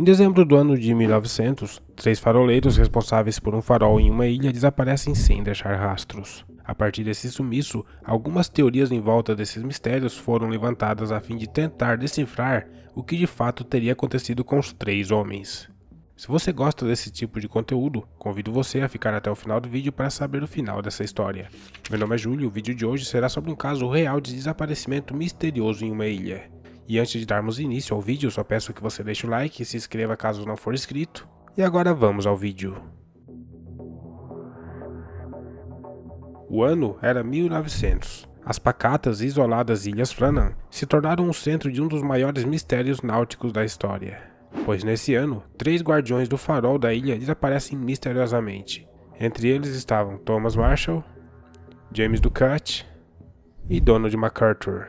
Em dezembro do ano de 1900, três faroleiros responsáveis por um farol em uma ilha desaparecem sem deixar rastros. A partir desse sumiço, algumas teorias em volta desses mistérios foram levantadas a fim de tentar decifrar o que de fato teria acontecido com os três homens. Se você gosta desse tipo de conteúdo, convido você a ficar até o final do vídeo para saber o final dessa história. Meu nome é Júlio e o vídeo de hoje será sobre um caso real de desaparecimento misterioso em uma ilha. E antes de darmos início ao vídeo, só peço que você deixe o like e se inscreva caso não for inscrito. E agora vamos ao vídeo. O ano era 1900. As pacatas e isoladas Ilhas Flannan se tornaram o centro de um dos maiores mistérios náuticos da história pois nesse ano, três guardiões do farol da ilha desaparecem misteriosamente. Entre eles estavam Thomas Marshall, James Ducat e Donald MacArthur.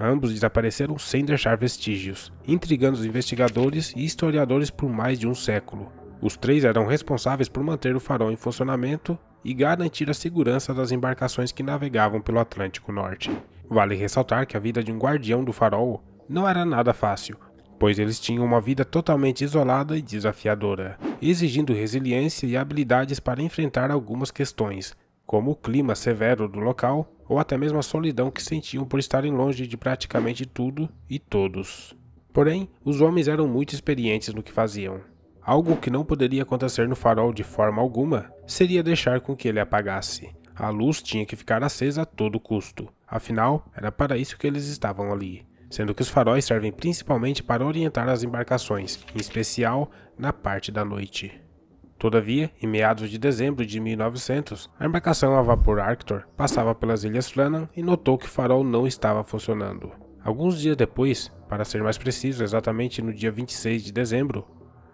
Ambos desapareceram sem deixar vestígios, intrigando os investigadores e historiadores por mais de um século. Os três eram responsáveis por manter o farol em funcionamento e garantir a segurança das embarcações que navegavam pelo Atlântico Norte. Vale ressaltar que a vida de um guardião do farol não era nada fácil, pois eles tinham uma vida totalmente isolada e desafiadora, exigindo resiliência e habilidades para enfrentar algumas questões, como o clima severo do local ou até mesmo a solidão que sentiam por estarem longe de praticamente tudo e todos. Porém, os homens eram muito experientes no que faziam. Algo que não poderia acontecer no farol de forma alguma seria deixar com que ele apagasse. A luz tinha que ficar acesa a todo custo, afinal, era para isso que eles estavam ali sendo que os faróis servem principalmente para orientar as embarcações, em especial na parte da noite. Todavia, em meados de dezembro de 1900, a embarcação a vapor Arctor passava pelas ilhas Flannan e notou que o farol não estava funcionando. Alguns dias depois, para ser mais preciso, exatamente no dia 26 de dezembro,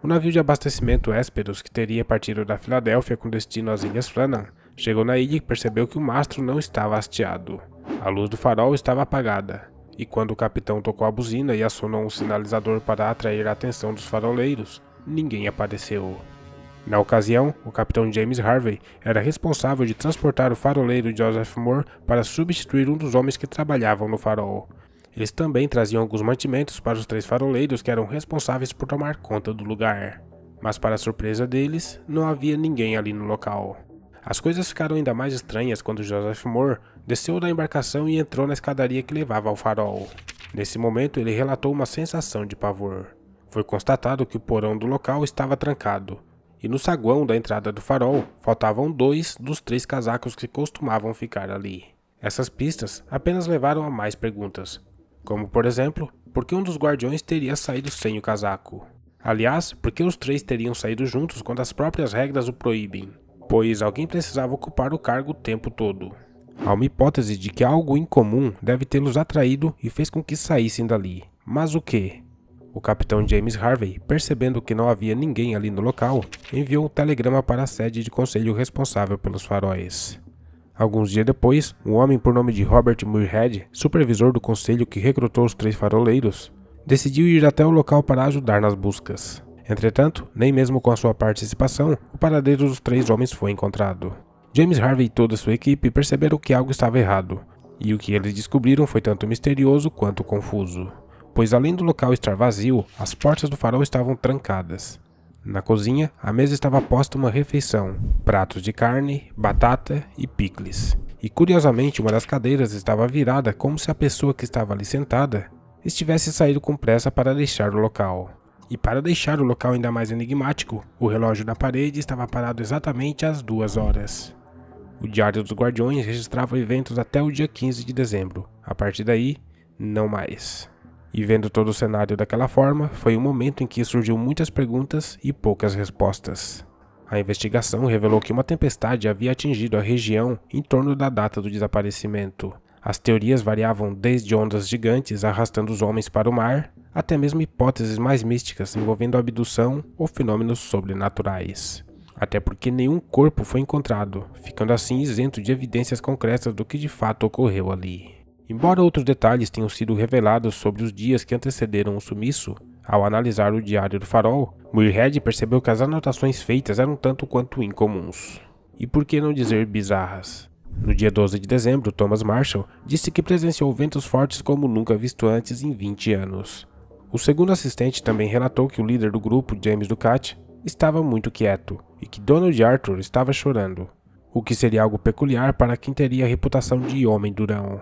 o navio de abastecimento Hesperus, que teria partido da Filadélfia com destino às Ilhas Flannan, chegou na ilha e percebeu que o mastro não estava hasteado. A luz do farol estava apagada, e quando o capitão tocou a buzina e acionou um sinalizador para atrair a atenção dos faroleiros, ninguém apareceu. Na ocasião, o capitão James Harvey era responsável de transportar o faroleiro Joseph Moore para substituir um dos homens que trabalhavam no farol. Eles também traziam alguns mantimentos para os três faroleiros que eram responsáveis por tomar conta do lugar. Mas, para surpresa deles, não havia ninguém ali no local. As coisas ficaram ainda mais estranhas quando Joseph Moore desceu da embarcação e entrou na escadaria que levava ao farol. Nesse momento, ele relatou uma sensação de pavor. Foi constatado que o porão do local estava trancado, e no saguão da entrada do farol faltavam dois dos três casacos que costumavam ficar ali. Essas pistas apenas levaram a mais perguntas, como por exemplo, por que um dos guardiões teria saído sem o casaco? Aliás, por que os três teriam saído juntos quando as próprias regras o proíbem? pois alguém precisava ocupar o cargo o tempo todo. Há uma hipótese de que algo incomum deve tê-los atraído e fez com que saíssem dali. Mas o que? O capitão James Harvey, percebendo que não havia ninguém ali no local, enviou um telegrama para a sede de conselho responsável pelos faróis. Alguns dias depois, um homem por nome de Robert Muirhead, supervisor do conselho que recrutou os três faroleiros, decidiu ir até o local para ajudar nas buscas. Entretanto, nem mesmo com a sua participação, o paradeiro dos três homens foi encontrado. James Harvey e toda sua equipe perceberam que algo estava errado, e o que eles descobriram foi tanto misterioso quanto confuso, pois além do local estar vazio, as portas do farol estavam trancadas. Na cozinha, a mesa estava posta uma refeição, pratos de carne, batata e picles. E curiosamente, uma das cadeiras estava virada como se a pessoa que estava ali sentada estivesse saído com pressa para deixar o local. E para deixar o local ainda mais enigmático, o relógio na parede estava parado exatamente às duas horas. O Diário dos Guardiões registrava eventos até o dia 15 de dezembro. A partir daí, não mais. E vendo todo o cenário daquela forma, foi um momento em que surgiu muitas perguntas e poucas respostas. A investigação revelou que uma tempestade havia atingido a região em torno da data do desaparecimento. As teorias variavam desde ondas gigantes arrastando os homens para o mar, até mesmo hipóteses mais místicas envolvendo abdução ou fenômenos sobrenaturais. Até porque nenhum corpo foi encontrado, ficando assim isento de evidências concretas do que de fato ocorreu ali. Embora outros detalhes tenham sido revelados sobre os dias que antecederam o sumiço, ao analisar o diário do farol, Muirhead percebeu que as anotações feitas eram tanto quanto incomuns. E por que não dizer bizarras? No dia 12 de dezembro, Thomas Marshall disse que presenciou ventos fortes como nunca visto antes em 20 anos. O segundo assistente também relatou que o líder do grupo, James Ducati, estava muito quieto e que Donald Arthur estava chorando, o que seria algo peculiar para quem teria a reputação de homem durão.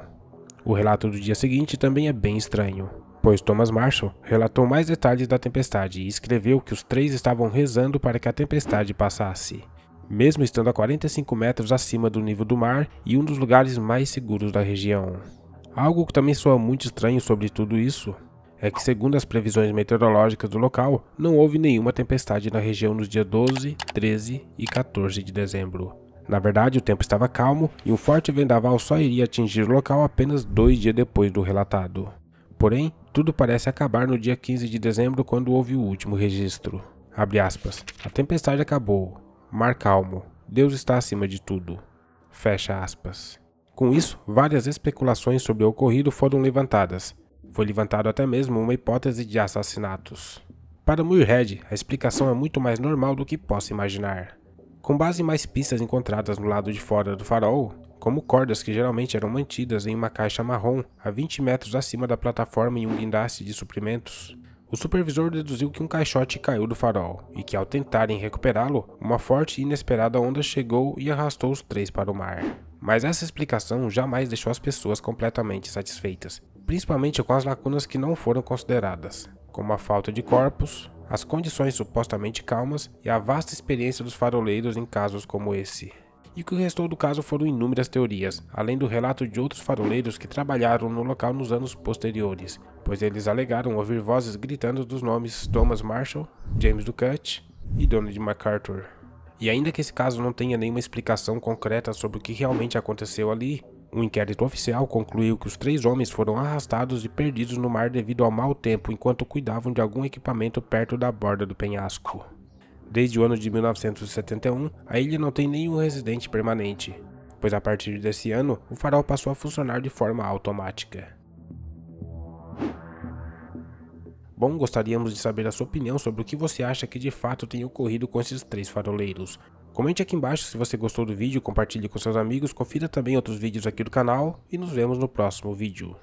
O relato do dia seguinte também é bem estranho, pois Thomas Marshall relatou mais detalhes da tempestade e escreveu que os três estavam rezando para que a tempestade passasse, mesmo estando a 45 metros acima do nível do mar e um dos lugares mais seguros da região. Algo que também soa muito estranho sobre tudo isso é que, segundo as previsões meteorológicas do local, não houve nenhuma tempestade na região nos dias 12, 13 e 14 de dezembro. Na verdade, o tempo estava calmo e um forte vendaval só iria atingir o local apenas dois dias depois do relatado. Porém, tudo parece acabar no dia 15 de dezembro, quando houve o último registro. Aspas, a tempestade acabou. Mar calmo. Deus está acima de tudo. Fecha aspas. Com isso, várias especulações sobre o ocorrido foram levantadas, foi levantado até mesmo uma hipótese de assassinatos. Para Muirhead, a explicação é muito mais normal do que possa imaginar. Com base em mais pistas encontradas no lado de fora do farol, como cordas que geralmente eram mantidas em uma caixa marrom a 20 metros acima da plataforma em um guindaste de suprimentos, o supervisor deduziu que um caixote caiu do farol e que, ao tentarem recuperá-lo, uma forte e inesperada onda chegou e arrastou os três para o mar. Mas essa explicação jamais deixou as pessoas completamente satisfeitas, principalmente com as lacunas que não foram consideradas, como a falta de corpos, as condições supostamente calmas e a vasta experiência dos faroleiros em casos como esse. E que o restou do caso foram inúmeras teorias, além do relato de outros faroleiros que trabalharam no local nos anos posteriores, pois eles alegaram ouvir vozes gritando dos nomes Thomas Marshall, James Ducat e Donald MacArthur. E ainda que esse caso não tenha nenhuma explicação concreta sobre o que realmente aconteceu ali, um inquérito oficial concluiu que os três homens foram arrastados e perdidos no mar devido ao mau tempo enquanto cuidavam de algum equipamento perto da borda do penhasco. Desde o ano de 1971, a ilha não tem nenhum residente permanente, pois a partir desse ano o farol passou a funcionar de forma automática. Bom, gostaríamos de saber a sua opinião sobre o que você acha que de fato tem ocorrido com esses três faroleiros. Comente aqui embaixo se você gostou do vídeo, compartilhe com seus amigos, confira também outros vídeos aqui do canal e nos vemos no próximo vídeo.